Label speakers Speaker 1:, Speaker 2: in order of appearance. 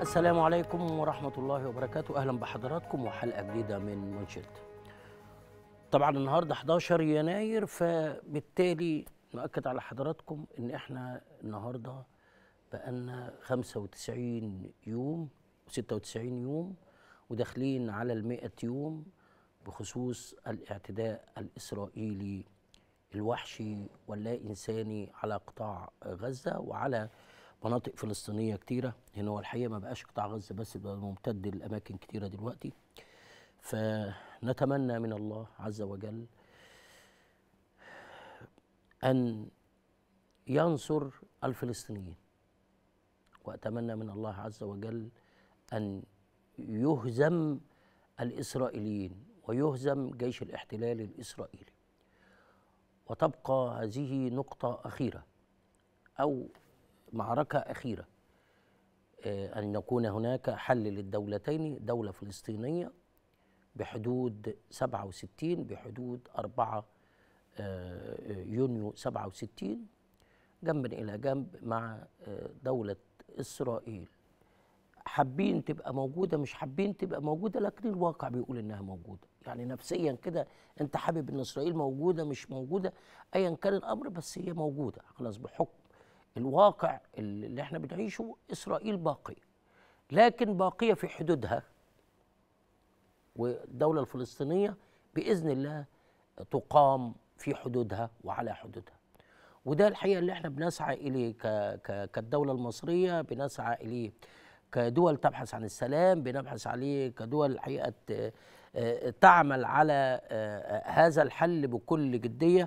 Speaker 1: السلام عليكم ورحمة الله وبركاته أهلا بحضراتكم وحلقة جديدة من منشد طبعا النهاردة 11 يناير فبالتالي نؤكد على حضراتكم إن إحنا النهاردة بقالنا 95 يوم و96 يوم وداخلين على المئة يوم بخصوص الاعتداء الإسرائيلي الوحشي واللا إنساني على قطاع غزة وعلى مناطق فلسطينيه كتيره هنا هو الحقيقه ما بقاش قطاع غزه بس بقى ممتد لاماكن كتيره دلوقتي فنتمنى من الله عز وجل ان ينصر الفلسطينيين واتمنى من الله عز وجل ان يهزم الاسرائيليين ويهزم جيش الاحتلال الاسرائيلي وتبقى هذه نقطه اخيره او معركة أخيرة آه، أن يكون هناك حل للدولتين دولة فلسطينية بحدود 67 بحدود 4 آه، يونيو 67 جنبا إلى جنب مع آه، دولة إسرائيل حابين تبقى موجودة مش حابين تبقى موجودة لكن الواقع بيقول إنها موجودة يعني نفسيا كده أنت حابب إن إسرائيل موجودة مش موجودة أيا كان الأمر بس هي موجودة خلاص بحكم الواقع اللي احنا بنعيشه اسرائيل باقيه لكن باقيه في حدودها والدوله الفلسطينيه باذن الله تقام في حدودها وعلى حدودها وده الحقيقه اللي احنا بنسعى اليه كالدوله المصريه بنسعى اليه كدول تبحث عن السلام بنبحث عليه كدول الحقيقه آه، تعمل على آه، آه، هذا الحل بكل جديه